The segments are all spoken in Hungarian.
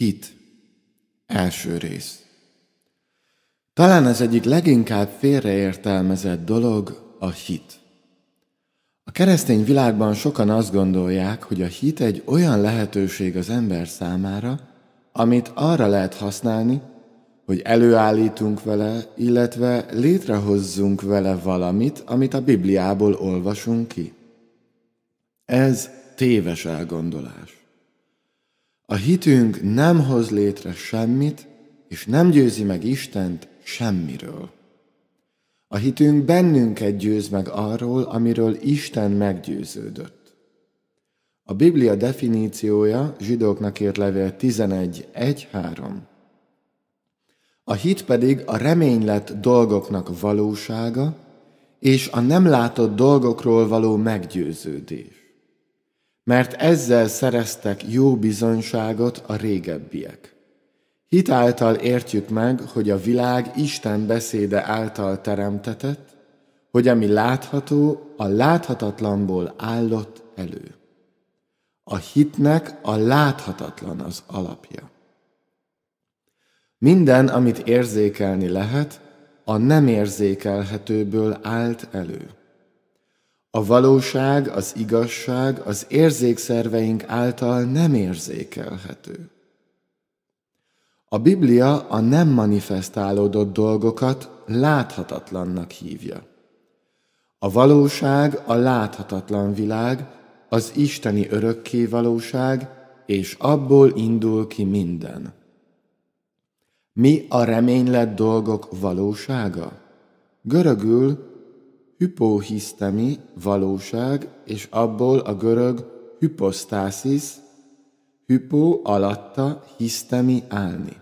Hit. Első rész. Talán ez egyik leginkább félreértelmezett dolog a hit. A keresztény világban sokan azt gondolják, hogy a hit egy olyan lehetőség az ember számára, amit arra lehet használni, hogy előállítunk vele, illetve létrehozzunk vele valamit, amit a Bibliából olvasunk ki. Ez téves elgondolás. A hitünk nem hoz létre semmit, és nem győzi meg Istent semmiről. A hitünk bennünket győz meg arról, amiről Isten meggyőződött. A Biblia definíciója zsidóknak írt levél 11.1.3. A hit pedig a reménylet dolgoknak valósága, és a nem látott dolgokról való meggyőződés mert ezzel szereztek jó bizonyságot a régebbiek. Hitáltal értjük meg, hogy a világ Isten beszéde által teremtetett, hogy ami látható, a láthatatlanból állott elő. A hitnek a láthatatlan az alapja. Minden, amit érzékelni lehet, a nem érzékelhetőből állt elő. A valóság, az igazság az érzékszerveink által nem érzékelhető. A Biblia a nem manifestálódott dolgokat láthatatlannak hívja. A valóság a láthatatlan világ, az isteni örökké valóság, és abból indul ki minden. Mi a reménylet dolgok valósága? Görögül hypohisztemi valóság, és abból a görög hypostasis, hypo alatta, hisztemi állni.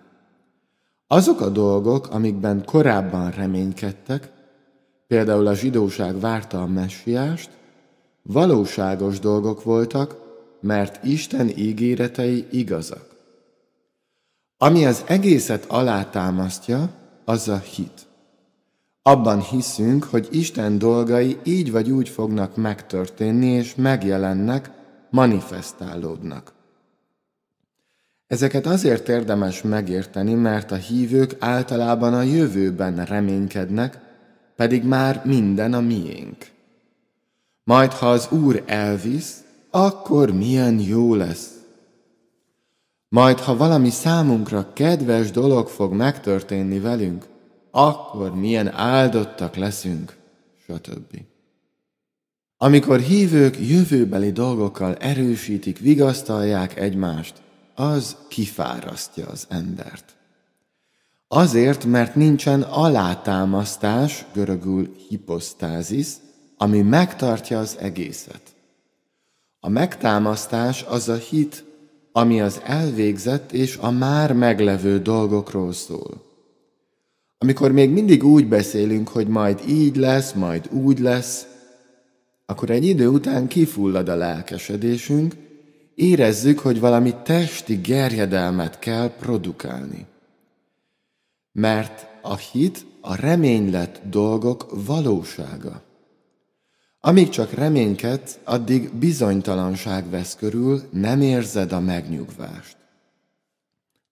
Azok a dolgok, amikben korábban reménykedtek, például a zsidóság várta a messiást, valóságos dolgok voltak, mert Isten ígéretei igazak. Ami az egészet alátámasztja, az a hit. Abban hiszünk, hogy Isten dolgai így vagy úgy fognak megtörténni és megjelennek, manifestálódnak. Ezeket azért érdemes megérteni, mert a hívők általában a jövőben reménykednek, pedig már minden a miénk. Majd ha az Úr elvisz, akkor milyen jó lesz. Majd ha valami számunkra kedves dolog fog megtörténni velünk, akkor milyen áldottak leszünk, stb. Amikor hívők jövőbeli dolgokkal erősítik, vigasztalják egymást, az kifárasztja az embert. Azért, mert nincsen alátámasztás, görögül hipostázis, ami megtartja az egészet. A megtámasztás az a hit, ami az elvégzett és a már meglevő dolgokról szól. Amikor még mindig úgy beszélünk, hogy majd így lesz, majd úgy lesz, akkor egy idő után kifullad a lelkesedésünk, érezzük, hogy valami testi gerjedelmet kell produkálni. Mert a hit a reménylet dolgok valósága. Amíg csak reménykedsz, addig bizonytalanság vesz körül, nem érzed a megnyugvást.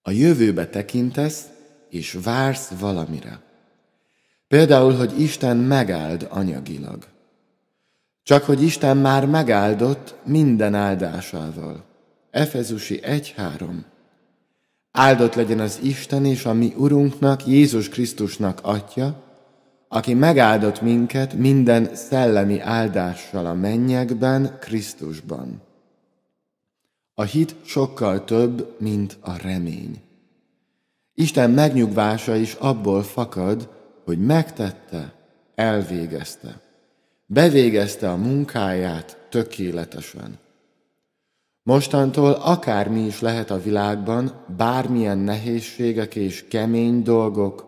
A jövőbe tekintesz, és vársz valamire. Például, hogy Isten megáld anyagilag. Csak hogy Isten már megáldott minden áldásával. Efezusi 1.3 Áldott legyen az Isten és a mi Urunknak, Jézus Krisztusnak Atya, aki megáldott minket minden szellemi áldással a mennyekben, Krisztusban. A hit sokkal több, mint a remény. Isten megnyugvása is abból fakad, hogy megtette, elvégezte. Bevégezte a munkáját tökéletesen. Mostantól akármi is lehet a világban, bármilyen nehézségek és kemény dolgok,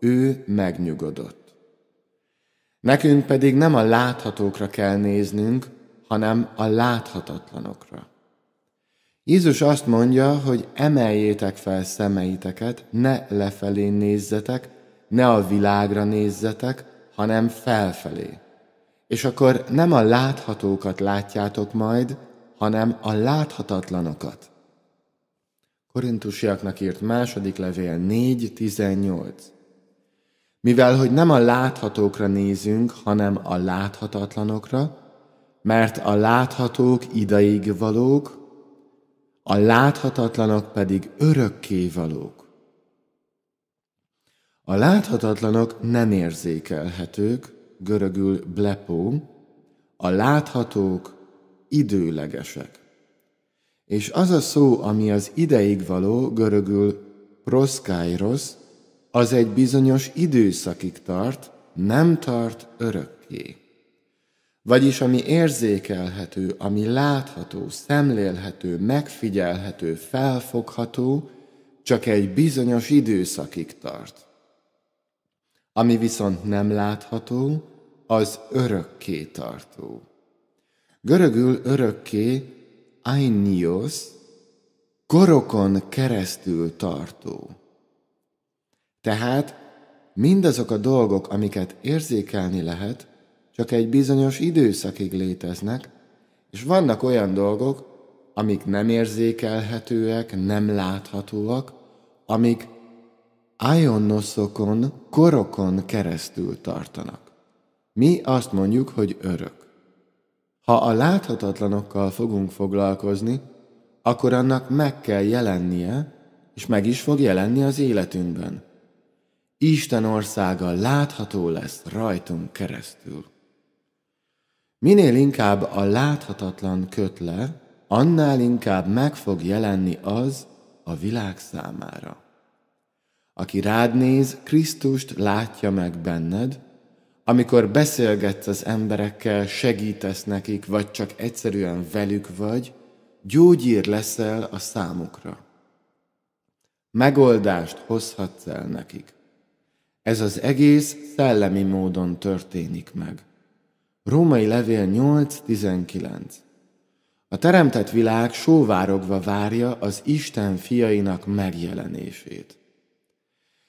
ő megnyugodott. Nekünk pedig nem a láthatókra kell néznünk, hanem a láthatatlanokra. Jézus azt mondja, hogy emeljétek fel szemeiteket, ne lefelé nézzetek, ne a világra nézzetek, hanem felfelé. És akkor nem a láthatókat látjátok majd, hanem a láthatatlanokat. Korintusiaknak írt második levél 4.18. Mivel, hogy nem a láthatókra nézünk, hanem a láthatatlanokra, mert a láthatók ideig valók, a láthatatlanak pedig örökkévalók. A láthatatlanok nem érzékelhetők, görögül blepó, a láthatók időlegesek. És az a szó, ami az ideig való, görögül proszkájrosz, az egy bizonyos időszakig tart, nem tart örökké. Vagyis ami érzékelhető, ami látható, szemlélhető, megfigyelhető, felfogható, csak egy bizonyos időszakig tart. Ami viszont nem látható, az örökké tartó. Görögül örökké ainios, korokon keresztül tartó. Tehát mindazok a dolgok, amiket érzékelni lehet, csak egy bizonyos időszakig léteznek, és vannak olyan dolgok, amik nem érzékelhetőek, nem láthatóak, amik ájonnoszokon, korokon keresztül tartanak. Mi azt mondjuk, hogy örök. Ha a láthatatlanokkal fogunk foglalkozni, akkor annak meg kell jelennie, és meg is fog jelenni az életünkben. Isten országa látható lesz rajtunk keresztül. Minél inkább a láthatatlan köt le, annál inkább meg fog jelenni az a világ számára. Aki rád néz, Krisztust látja meg benned, amikor beszélgetsz az emberekkel, segítesz nekik, vagy csak egyszerűen velük vagy, gyógyír leszel a számukra. Megoldást hozhatsz el nekik. Ez az egész szellemi módon történik meg. Római levél 8.19 A teremtett világ sóvárogva várja az Isten fiainak megjelenését.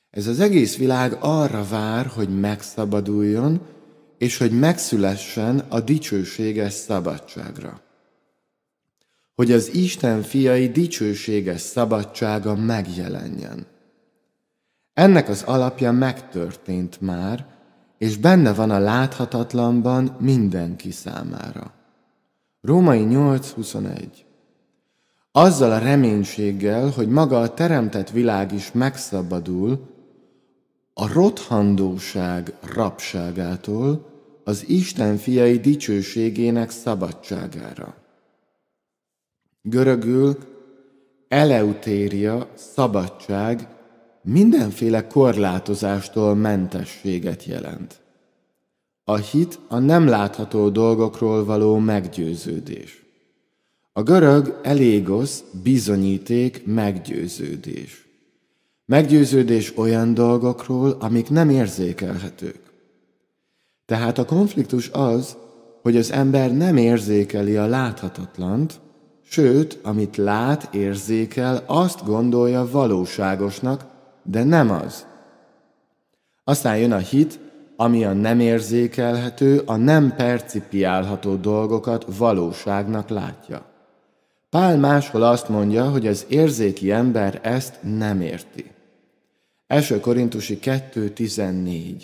Ez az egész világ arra vár, hogy megszabaduljon, és hogy megszülessen a dicsőséges szabadságra. Hogy az Isten fiai dicsőséges szabadsága megjelenjen. Ennek az alapja megtörtént már, és benne van a láthatatlanban mindenki számára. Római 8.21 Azzal a reménységgel, hogy maga a teremtett világ is megszabadul a rothandóság rabságától az Isten fiai dicsőségének szabadságára. Görögül Eleutéria, szabadság, mindenféle korlátozástól mentességet jelent. A hit a nem látható dolgokról való meggyőződés. A görög elégosz bizonyíték meggyőződés. Meggyőződés olyan dolgokról, amik nem érzékelhetők. Tehát a konfliktus az, hogy az ember nem érzékeli a láthatatlant, sőt, amit lát, érzékel, azt gondolja valóságosnak, de nem az. Aztán jön a hit, ami a nem érzékelhető, a nem percipiálható dolgokat valóságnak látja. Pál máshol azt mondja, hogy az érzéki ember ezt nem érti. 1. Korintusi 2.14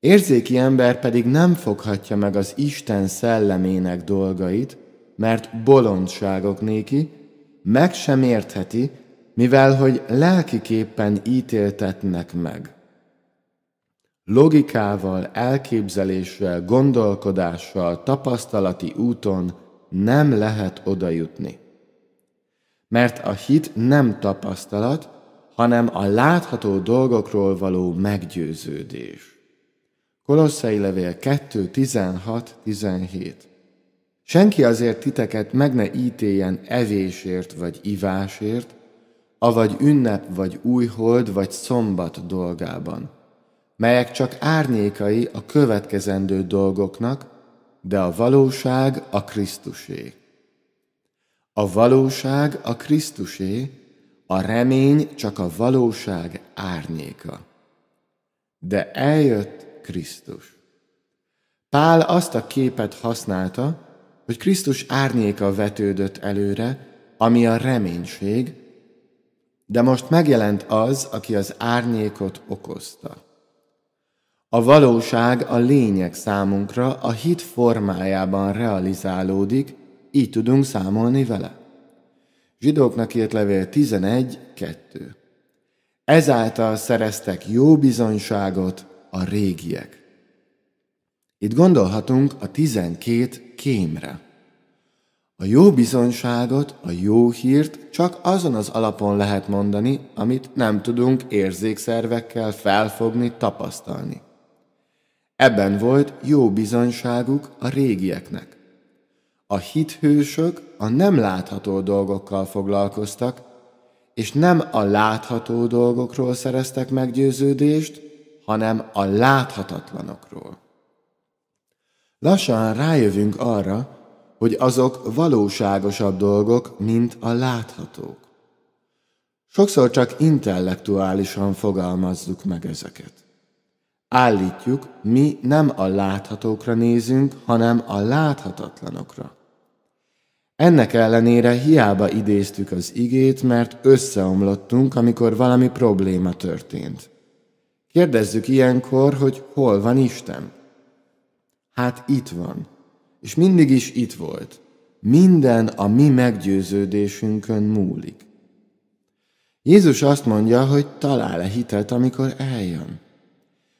Érzéki ember pedig nem foghatja meg az Isten szellemének dolgait, mert bolondságok néki, meg sem értheti, mivel hogy lelkiképpen ítéltetnek meg. Logikával, elképzeléssel, gondolkodással, tapasztalati úton nem lehet odajutni. Mert a hit nem tapasztalat, hanem a látható dolgokról való meggyőződés. Kolosszai levél 2, 16, 17 Senki azért titeket meg ne ítéljen evésért vagy ivásért, avagy ünnep, vagy újhold, vagy szombat dolgában, melyek csak árnyékai a következendő dolgoknak, de a valóság a Krisztusé. A valóság a Krisztusé, a remény csak a valóság árnyéka. De eljött Krisztus. Pál azt a képet használta, hogy Krisztus árnyéka vetődött előre, ami a reménység, de most megjelent az, aki az árnyékot okozta. A valóság a lényeg számunkra a hit formájában realizálódik, így tudunk számolni vele. Zsidóknak írt levél 11.2. Ezáltal szereztek jó bizonyságot a régiek. Itt gondolhatunk a 12 kémre. A jó bizonyságot, a jó hírt csak azon az alapon lehet mondani, amit nem tudunk érzékszervekkel felfogni, tapasztalni. Ebben volt jó bizonyságuk a régieknek. A hithősök a nem látható dolgokkal foglalkoztak, és nem a látható dolgokról szereztek meggyőződést, hanem a láthatatlanokról. Lassan rájövünk arra, hogy azok valóságosabb dolgok, mint a láthatók. Sokszor csak intellektuálisan fogalmazzuk meg ezeket. Állítjuk, mi nem a láthatókra nézünk, hanem a láthatatlanokra. Ennek ellenére hiába idéztük az igét, mert összeomlottunk, amikor valami probléma történt. Kérdezzük ilyenkor, hogy hol van Isten? Hát itt van és mindig is itt volt. Minden a mi meggyőződésünkön múlik. Jézus azt mondja, hogy talál-e hitet, amikor eljön.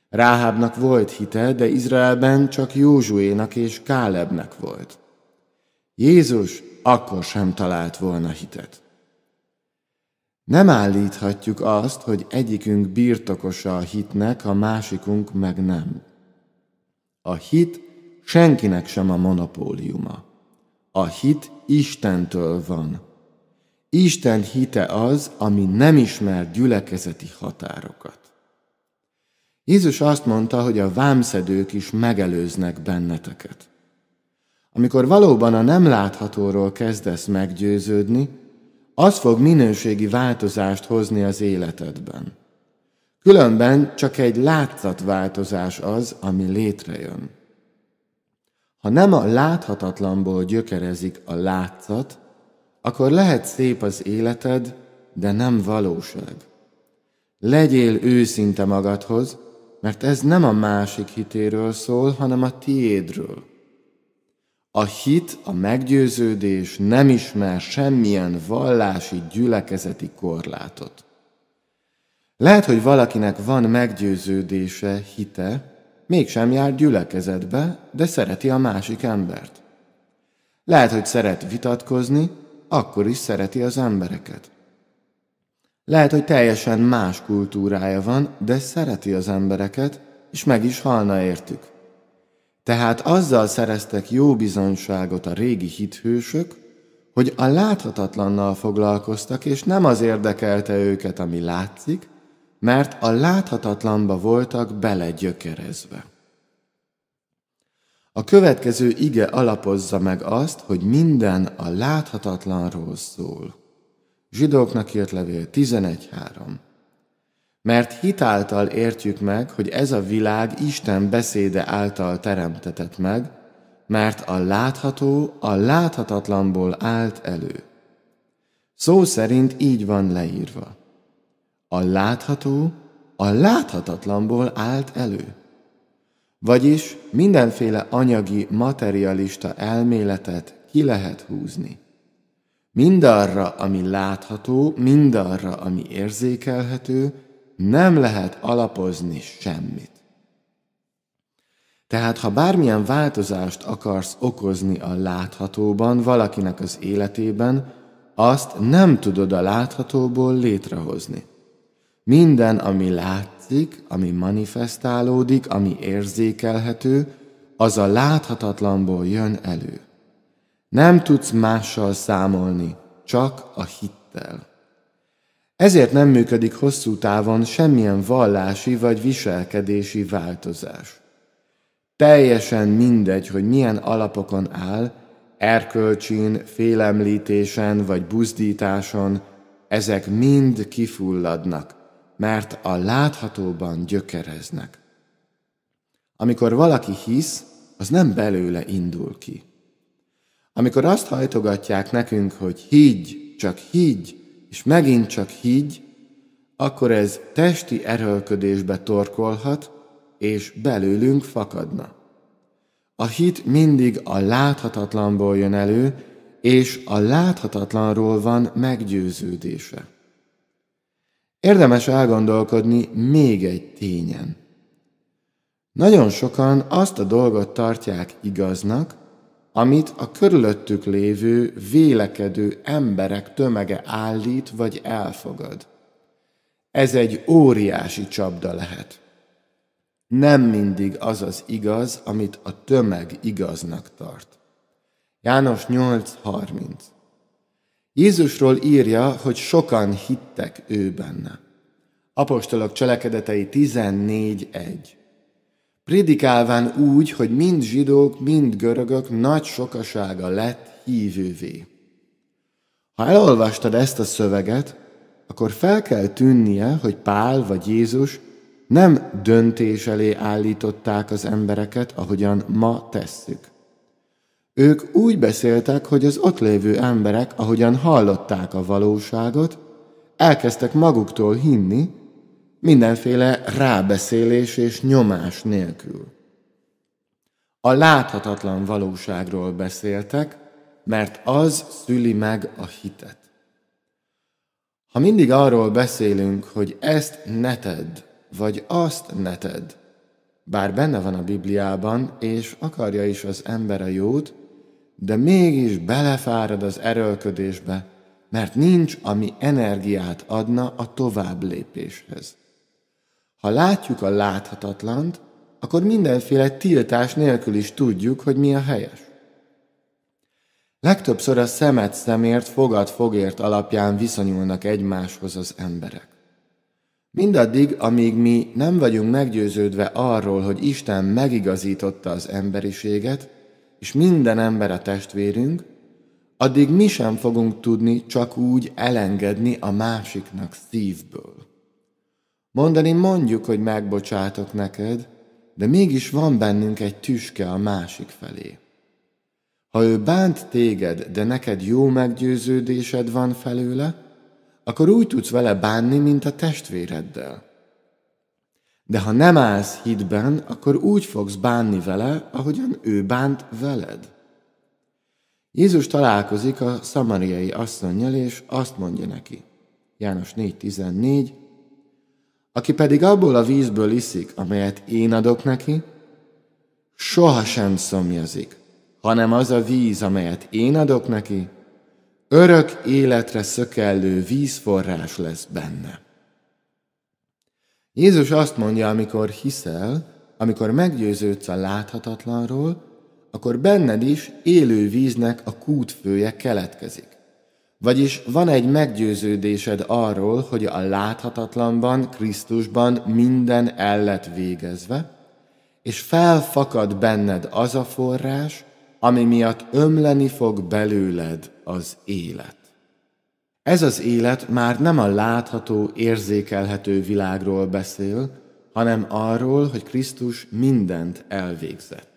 Ráhábnak volt hite, de Izraelben csak Józsuénak és Kálebnek volt. Jézus akkor sem talált volna hitet. Nem állíthatjuk azt, hogy egyikünk birtokosa a hitnek, a másikunk meg nem. A hit senkinek sem a monopóliuma. A hit Istentől van. Isten hite az, ami nem ismer gyülekezeti határokat. Jézus azt mondta, hogy a vámszedők is megelőznek benneteket. Amikor valóban a nem láthatóról kezdesz meggyőződni, az fog minőségi változást hozni az életedben. Különben csak egy látszatváltozás az, ami létrejön. Ha nem a láthatatlanból gyökerezik a látszat, akkor lehet szép az életed, de nem valóság. Legyél őszinte magadhoz, mert ez nem a másik hitéről szól, hanem a tiédről. A hit, a meggyőződés nem ismer semmilyen vallási, gyülekezeti korlátot. Lehet, hogy valakinek van meggyőződése, hite, mégsem jár gyülekezetbe, de szereti a másik embert. Lehet, hogy szeret vitatkozni, akkor is szereti az embereket. Lehet, hogy teljesen más kultúrája van, de szereti az embereket, és meg is halna értük. Tehát azzal szereztek jó bizonyságot a régi hithősök, hogy a láthatatlannal foglalkoztak, és nem az érdekelte őket, ami látszik, mert a láthatatlanba voltak belegyökerezve. A következő ige alapozza meg azt, hogy minden a láthatatlanról szól. Zsidóknak írt levél 11.3. Mert hitáltal értjük meg, hogy ez a világ Isten beszéde által teremtetett meg, mert a látható a láthatatlanból állt elő. Szó szerint így van leírva. A látható a láthatatlanból állt elő. Vagyis mindenféle anyagi, materialista elméletet ki lehet húzni. Mindarra, ami látható, mindarra, ami érzékelhető, nem lehet alapozni semmit. Tehát, ha bármilyen változást akarsz okozni a láthatóban valakinek az életében, azt nem tudod a láthatóból létrehozni. Minden, ami látszik, ami manifestálódik, ami érzékelhető, az a láthatatlanból jön elő. Nem tudsz mással számolni, csak a hittel. Ezért nem működik hosszú távon semmilyen vallási vagy viselkedési változás. Teljesen mindegy, hogy milyen alapokon áll, erkölcsin, félemlítésen vagy buzdításon, ezek mind kifulladnak, mert a láthatóban gyökereznek. Amikor valaki hisz, az nem belőle indul ki. Amikor azt hajtogatják nekünk, hogy higgy, csak higgy, és megint csak higgy, akkor ez testi erőlködésbe torkolhat, és belőlünk fakadna. A hit mindig a láthatatlanból jön elő, és a láthatatlanról van meggyőződése. Érdemes elgondolkodni még egy tényen. Nagyon sokan azt a dolgot tartják igaznak, amit a körülöttük lévő, vélekedő emberek tömege állít vagy elfogad. Ez egy óriási csapda lehet. Nem mindig az az igaz, amit a tömeg igaznak tart. János 8.30 Jézusról írja, hogy sokan hittek ő benne. Apostolok cselekedetei 14.1. Prédikálván úgy, hogy mind zsidók, mind görögök nagy sokasága lett hívővé. Ha elolvastad ezt a szöveget, akkor fel kell tűnnie, hogy Pál vagy Jézus nem döntés elé állították az embereket, ahogyan ma tesszük ők úgy beszéltek, hogy az ott lévő emberek, ahogyan hallották a valóságot, elkezdtek maguktól hinni, mindenféle rábeszélés és nyomás nélkül. A láthatatlan valóságról beszéltek, mert az szüli meg a hitet. Ha mindig arról beszélünk, hogy ezt ne tedd, vagy azt ne tedd, bár benne van a Bibliában, és akarja is az ember a jót, de mégis belefárad az erőlködésbe, mert nincs, ami energiát adna a tovább lépéshez. Ha látjuk a láthatatlant, akkor mindenféle tiltás nélkül is tudjuk, hogy mi a helyes. Legtöbbször a szemet szemért, fogad fogért alapján viszonyulnak egymáshoz az emberek. Mindaddig, amíg mi nem vagyunk meggyőződve arról, hogy Isten megigazította az emberiséget, és minden ember a testvérünk, addig mi sem fogunk tudni csak úgy elengedni a másiknak szívből. Mondani mondjuk, hogy megbocsátok neked, de mégis van bennünk egy tüske a másik felé. Ha ő bánt téged, de neked jó meggyőződésed van felőle, akkor úgy tudsz vele bánni, mint a testvéreddel. De ha nem állsz hitben, akkor úgy fogsz bánni vele, ahogyan ő bánt veled. Jézus találkozik a szamariai asszonynal, és azt mondja neki, János 4.14, aki pedig abból a vízből iszik, amelyet én adok neki, sohasem szomjazik, hanem az a víz, amelyet én adok neki, örök életre szökellő vízforrás lesz benne. Jézus azt mondja, amikor hiszel, amikor meggyőződsz a láthatatlanról, akkor benned is élő víznek a kútfője keletkezik. Vagyis van egy meggyőződésed arról, hogy a láthatatlanban, Krisztusban minden el lett végezve, és felfakad benned az a forrás, ami miatt ömleni fog belőled az élet. Ez az élet már nem a látható, érzékelhető világról beszél, hanem arról, hogy Krisztus mindent elvégzett.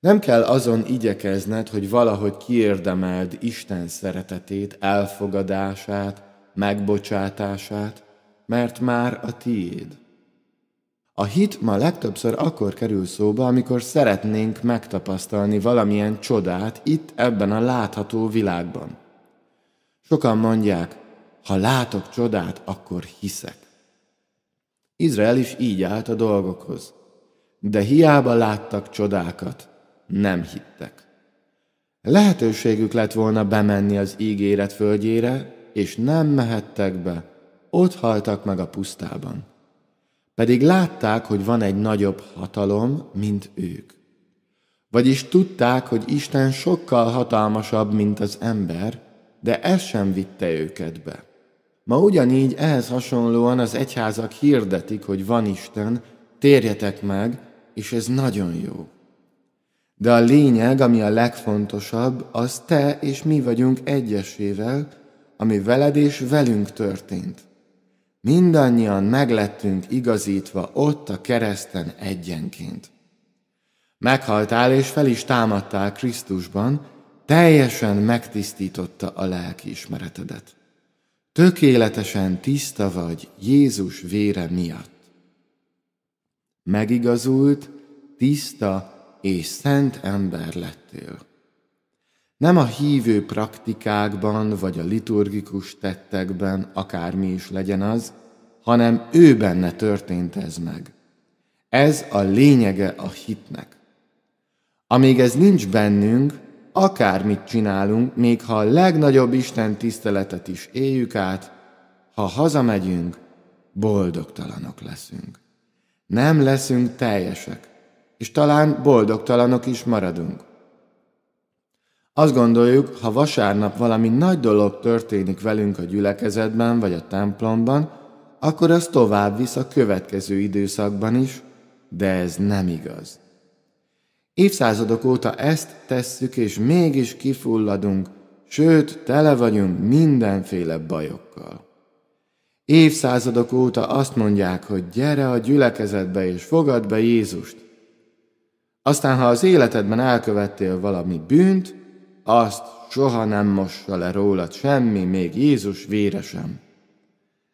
Nem kell azon igyekezned, hogy valahogy kiérdemeld Isten szeretetét, elfogadását, megbocsátását, mert már a tiéd. A hit ma legtöbbször akkor kerül szóba, amikor szeretnénk megtapasztalni valamilyen csodát itt, ebben a látható világban. Sokan mondják, ha látok csodát, akkor hiszek. Izrael is így állt a dolgokhoz. De hiába láttak csodákat, nem hittek. Lehetőségük lett volna bemenni az ígéret földjére, és nem mehettek be, ott haltak meg a pusztában. Pedig látták, hogy van egy nagyobb hatalom, mint ők. Vagyis tudták, hogy Isten sokkal hatalmasabb, mint az ember, de ez sem vitte őket be. Ma ugyanígy ehhez hasonlóan az egyházak hirdetik, hogy van Isten, térjetek meg, és ez nagyon jó. De a lényeg, ami a legfontosabb, az te és mi vagyunk egyesével, ami veled és velünk történt. Mindannyian meglettünk igazítva ott a kereszten egyenként. Meghaltál és fel is támadtál Krisztusban, teljesen megtisztította a lelki ismeretedet. Tökéletesen tiszta vagy Jézus vére miatt. Megigazult, tiszta és szent ember lettél. Nem a hívő praktikákban vagy a liturgikus tettekben, akármi is legyen az, hanem ő benne történt ez meg. Ez a lényege a hitnek. Amíg ez nincs bennünk, akármit csinálunk, még ha a legnagyobb Isten tiszteletet is éljük át, ha hazamegyünk, boldogtalanok leszünk. Nem leszünk teljesek, és talán boldogtalanok is maradunk. Azt gondoljuk, ha vasárnap valami nagy dolog történik velünk a gyülekezetben vagy a templomban, akkor az tovább visz a következő időszakban is, de ez nem igaz. Évszázadok óta ezt tesszük, és mégis kifulladunk, sőt, tele vagyunk mindenféle bajokkal. Évszázadok óta azt mondják, hogy gyere a gyülekezetbe és fogad be Jézust. Aztán, ha az életedben elkövettél valami bűnt, azt soha nem mossa le rólad semmi, még Jézus vére sem.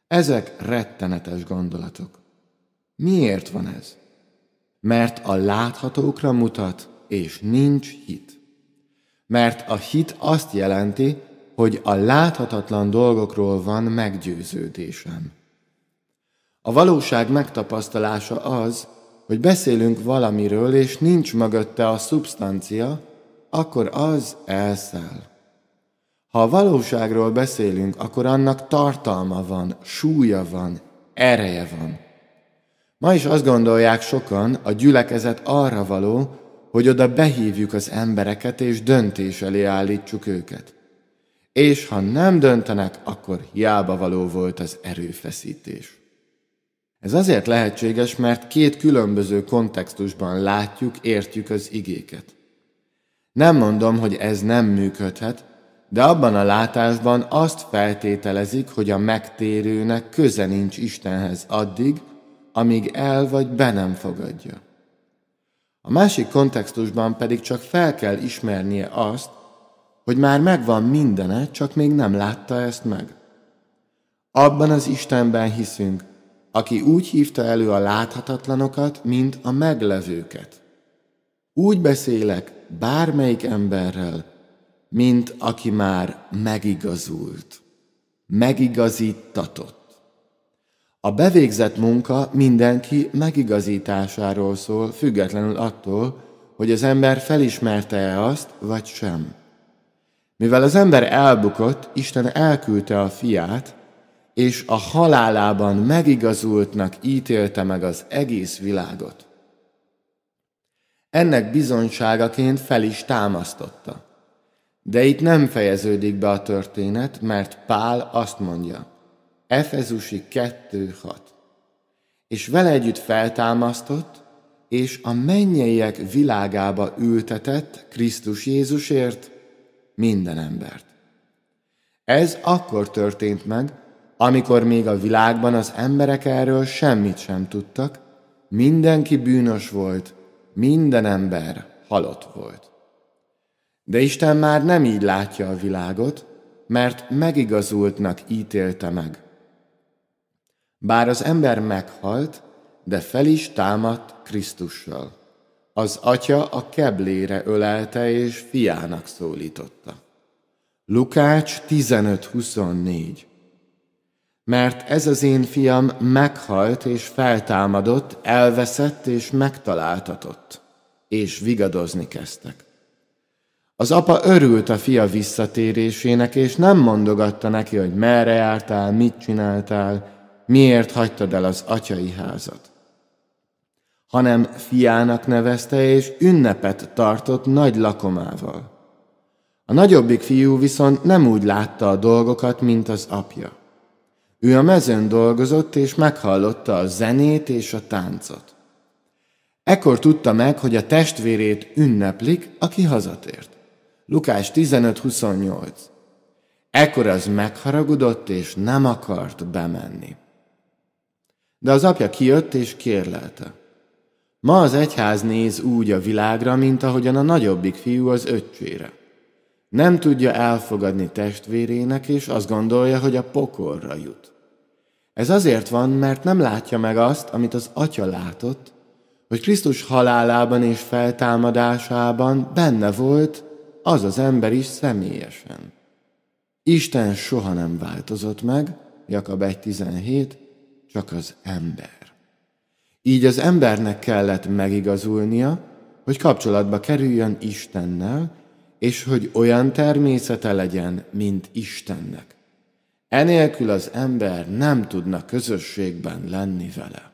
Ezek rettenetes gondolatok. Miért van ez? mert a láthatókra mutat, és nincs hit. Mert a hit azt jelenti, hogy a láthatatlan dolgokról van meggyőződésem. A valóság megtapasztalása az, hogy beszélünk valamiről, és nincs mögötte a szubstancia, akkor az elszáll. Ha a valóságról beszélünk, akkor annak tartalma van, súlya van, ereje van. Ma is azt gondolják sokan, a gyülekezet arra való, hogy oda behívjuk az embereket és döntés elé állítsuk őket. És ha nem döntenek, akkor hiába való volt az erőfeszítés. Ez azért lehetséges, mert két különböző kontextusban látjuk, értjük az igéket. Nem mondom, hogy ez nem működhet, de abban a látásban azt feltételezik, hogy a megtérőnek köze nincs Istenhez addig, amíg el vagy be nem fogadja. A másik kontextusban pedig csak fel kell ismernie azt, hogy már megvan mindene, csak még nem látta ezt meg. Abban az Istenben hiszünk, aki úgy hívta elő a láthatatlanokat, mint a meglevőket. Úgy beszélek bármelyik emberrel, mint aki már megigazult, megigazítatott. A bevégzett munka mindenki megigazításáról szól, függetlenül attól, hogy az ember felismerte-e azt, vagy sem. Mivel az ember elbukott, Isten elküldte a fiát, és a halálában megigazultnak ítélte meg az egész világot. Ennek bizonyságaként fel is támasztotta. De itt nem fejeződik be a történet, mert Pál azt mondja – Efezusi 2.6. És vele együtt feltámasztott, és a mennyeiek világába ültetett Krisztus Jézusért minden embert. Ez akkor történt meg, amikor még a világban az emberek erről semmit sem tudtak, mindenki bűnös volt, minden ember halott volt. De Isten már nem így látja a világot, mert megigazultnak ítélte meg bár az ember meghalt, de fel is támadt Krisztussal. Az atya a keblére ölelte és fiának szólította. Lukács 15.24 Mert ez az én fiam meghalt és feltámadott, elveszett és megtaláltatott, és vigadozni kezdtek. Az apa örült a fia visszatérésének, és nem mondogatta neki, hogy merre jártál, mit csináltál, miért hagytad el az atyai házat? Hanem fiának nevezte, és ünnepet tartott nagy lakomával. A nagyobbik fiú viszont nem úgy látta a dolgokat, mint az apja. Ő a mezőn dolgozott, és meghallotta a zenét és a táncot. Ekkor tudta meg, hogy a testvérét ünneplik, aki hazatért. Lukás 15.28 Ekkor az megharagudott, és nem akart bemenni de az apja kijött és kérlelte. Ma az egyház néz úgy a világra, mint ahogyan a nagyobbik fiú az öccsére. Nem tudja elfogadni testvérének, és azt gondolja, hogy a pokorra jut. Ez azért van, mert nem látja meg azt, amit az atya látott, hogy Krisztus halálában és feltámadásában benne volt az az ember is személyesen. Isten soha nem változott meg, Jakab 1.17, csak az ember. Így az embernek kellett megigazulnia, hogy kapcsolatba kerüljön Istennel, és hogy olyan természete legyen, mint Istennek. Enélkül az ember nem tudna közösségben lenni vele.